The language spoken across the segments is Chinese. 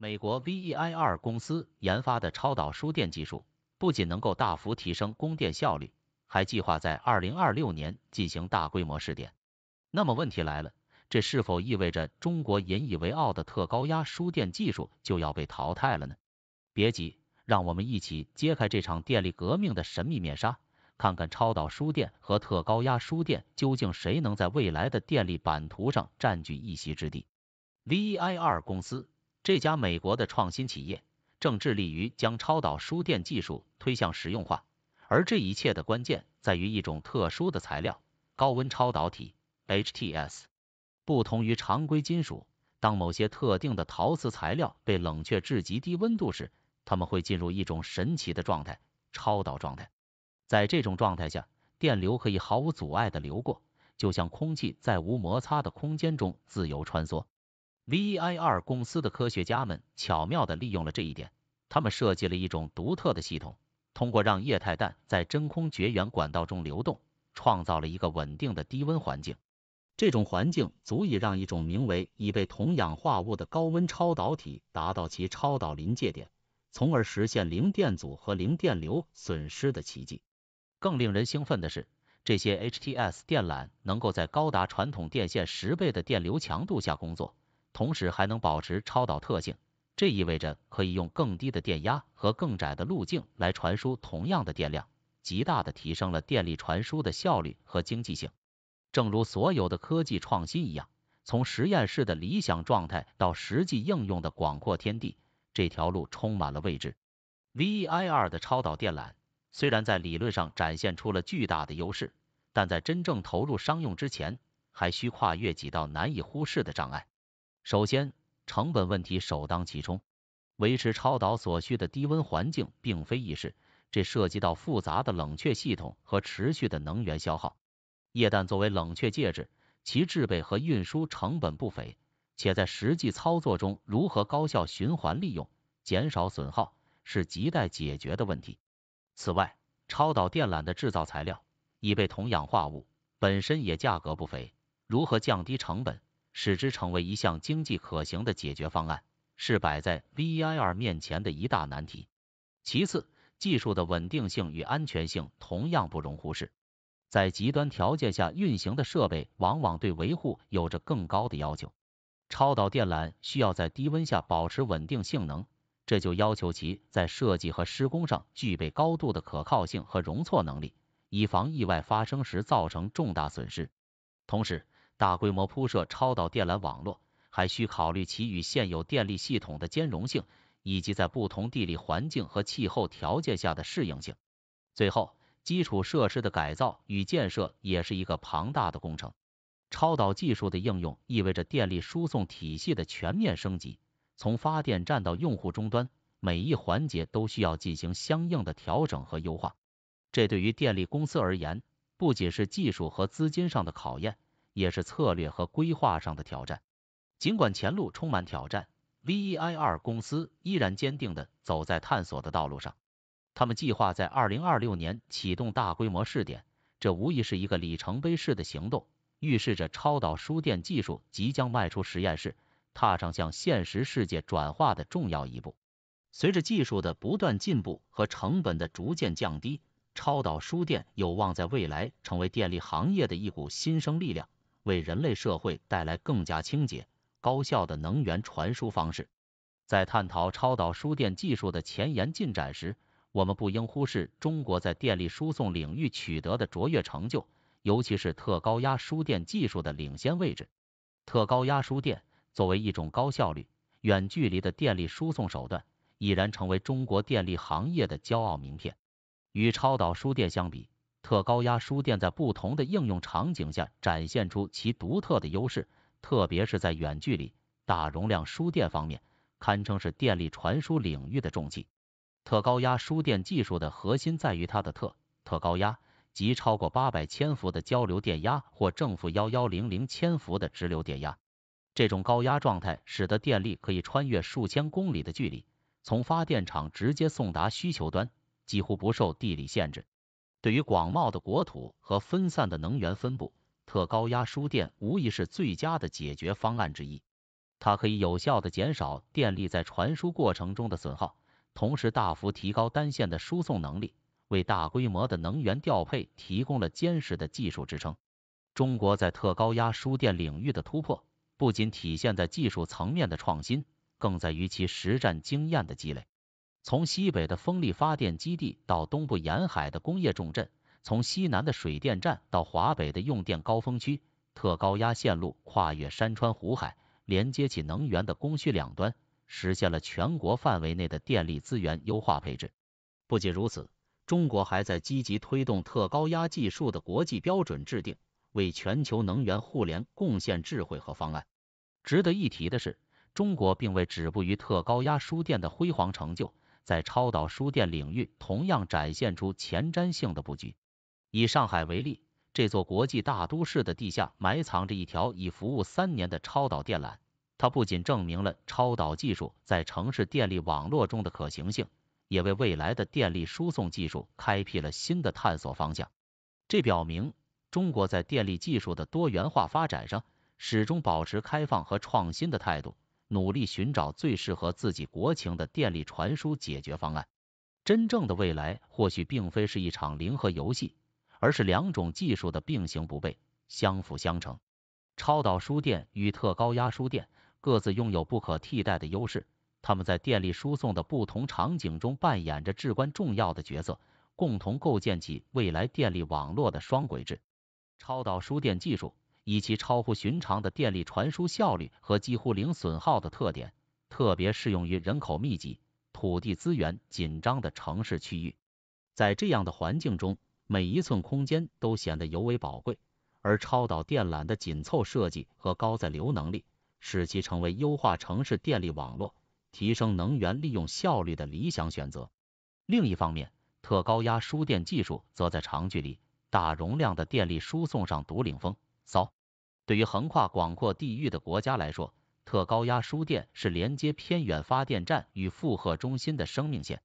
美国 VEIR 公司研发的超导输电技术，不仅能够大幅提升供电效率，还计划在二零二六年进行大规模试点。那么问题来了，这是否意味着中国引以为傲的特高压输电技术就要被淘汰了呢？别急，让我们一起揭开这场电力革命的神秘面纱，看看超导输电和特高压输电究竟谁能在未来的电力版图上占据一席之地。VEIR 公司。这家美国的创新企业正致力于将超导输电技术推向实用化，而这一切的关键在于一种特殊的材料——高温超导体 （HTS）。不同于常规金属，当某些特定的陶瓷材料被冷却至极低温度时，它们会进入一种神奇的状态——超导状态。在这种状态下，电流可以毫无阻碍的流过，就像空气在无摩擦的空间中自由穿梭。VIR 公司的科学家们巧妙地利用了这一点，他们设计了一种独特的系统，通过让液态氮在真空绝缘管道中流动，创造了一个稳定的低温环境。这种环境足以让一种名为已被铜氧化物的高温超导体达到其超导临界点，从而实现零电阻和零电流损失的奇迹。更令人兴奋的是，这些 HTS 电缆能够在高达传统电线十倍的电流强度下工作。同时还能保持超导特性，这意味着可以用更低的电压和更窄的路径来传输同样的电量，极大的提升了电力传输的效率和经济性。正如所有的科技创新一样，从实验室的理想状态到实际应用的广阔天地，这条路充满了未知。VIR 的超导电缆虽然在理论上展现出了巨大的优势，但在真正投入商用之前，还需跨越几道难以忽视的障碍。首先，成本问题首当其冲。维持超导所需的低温环境并非易事，这涉及到复杂的冷却系统和持续的能源消耗。液氮作为冷却介质，其制备和运输成本不菲，且在实际操作中如何高效循环利用、减少损耗是亟待解决的问题。此外，超导电缆的制造材料已被铜氧化物本身也价格不菲，如何降低成本？使之成为一项经济可行的解决方案，是摆在 V I R 面前的一大难题。其次，技术的稳定性与安全性同样不容忽视。在极端条件下运行的设备，往往对维护有着更高的要求。超导电缆需要在低温下保持稳定性能，这就要求其在设计和施工上具备高度的可靠性和容错能力，以防意外发生时造成重大损失。同时，大规模铺设超导电缆网络，还需考虑其与现有电力系统的兼容性，以及在不同地理环境和气候条件下的适应性。最后，基础设施的改造与建设也是一个庞大的工程。超导技术的应用意味着电力输送体系的全面升级，从发电站到用户终端，每一环节都需要进行相应的调整和优化。这对于电力公司而言，不仅是技术和资金上的考验。也是策略和规划上的挑战。尽管前路充满挑战，VIR 公司依然坚定的走在探索的道路上。他们计划在二零二六年启动大规模试点，这无疑是一个里程碑式的行动，预示着超导输电技术即将迈出实验室，踏上向现实世界转化的重要一步。随着技术的不断进步和成本的逐渐降低，超导输电有望在未来成为电力行业的一股新生力量。为人类社会带来更加清洁、高效的能源传输方式。在探讨超导输电技术的前沿进展时，我们不应忽视中国在电力输送领域取得的卓越成就，尤其是特高压输电技术的领先位置。特高压输电作为一种高效率、远距离的电力输送手段，已然成为中国电力行业的骄傲名片。与超导输电相比，特高压输电在不同的应用场景下展现出其独特的优势，特别是在远距离、大容量输电方面，堪称是电力传输领域的重器。特高压输电技术的核心在于它的“特”，特高压即超过八百千伏的交流电压或正负幺幺零零千伏的直流电压。这种高压状态使得电力可以穿越数千公里的距离，从发电厂直接送达需求端，几乎不受地理限制。对于广袤的国土和分散的能源分布，特高压输电无疑是最佳的解决方案之一。它可以有效的减少电力在传输过程中的损耗，同时大幅提高单线的输送能力，为大规模的能源调配提供了坚实的技术支撑。中国在特高压输电领域的突破，不仅体现在技术层面的创新，更在于其实战经验的积累。从西北的风力发电基地到东部沿海的工业重镇，从西南的水电站到华北的用电高峰区，特高压线路跨越山川湖海，连接起能源的供需两端，实现了全国范围内的电力资源优化配置。不仅如此，中国还在积极推动特高压技术的国际标准制定，为全球能源互联贡献智慧和方案。值得一提的是，中国并未止步于特高压输电的辉煌成就。在超导输电领域同样展现出前瞻性的布局。以上海为例，这座国际大都市的地下埋藏着一条已服务三年的超导电缆，它不仅证明了超导技术在城市电力网络中的可行性，也为未来的电力输送技术开辟了新的探索方向。这表明，中国在电力技术的多元化发展上始终保持开放和创新的态度。努力寻找最适合自己国情的电力传输解决方案。真正的未来或许并非是一场零和游戏，而是两种技术的并行不悖、相辅相成。超导输电与特高压输电各自拥有不可替代的优势，它们在电力输送的不同场景中扮演着至关重要的角色，共同构建起未来电力网络的双轨制。超导输电技术。以其超乎寻常的电力传输效率和几乎零损耗的特点，特别适用于人口密集、土地资源紧张的城市区域。在这样的环境中，每一寸空间都显得尤为宝贵，而超导电缆的紧凑设计和高载流能力，使其成为优化城市电力网络、提升能源利用效率的理想选择。另一方面，特高压输电技术则在长距离、大容量的电力输送上独领风骚。对于横跨广阔地域的国家来说，特高压输电是连接偏远发电站与负荷中心的生命线。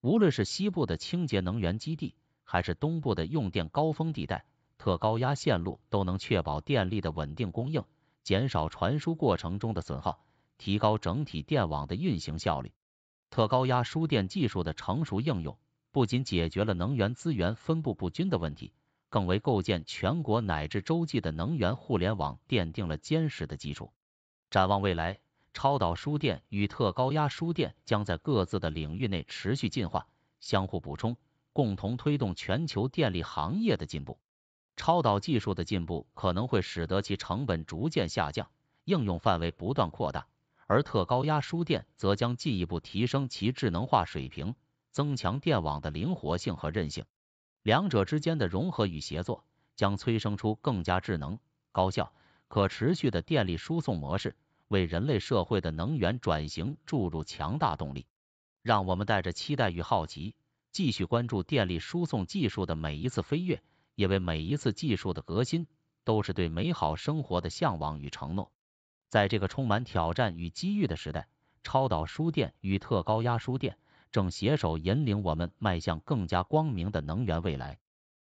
无论是西部的清洁能源基地，还是东部的用电高峰地带，特高压线路都能确保电力的稳定供应，减少传输过程中的损耗，提高整体电网的运行效率。特高压输电技术的成熟应用，不仅解决了能源资源分布不均的问题。更为构建全国乃至洲际的能源互联网奠定了坚实的基础。展望未来，超导输电与特高压输电将在各自的领域内持续进化，相互补充，共同推动全球电力行业的进步。超导技术的进步可能会使得其成本逐渐下降，应用范围不断扩大，而特高压输电则将进一步提升其智能化水平，增强电网的灵活性和韧性。两者之间的融合与协作，将催生出更加智能、高效、可持续的电力输送模式，为人类社会的能源转型注入强大动力。让我们带着期待与好奇，继续关注电力输送技术的每一次飞跃，因为每一次技术的革新，都是对美好生活的向往与承诺。在这个充满挑战与机遇的时代，超导输电与特高压输电。正携手引领我们迈向更加光明的能源未来。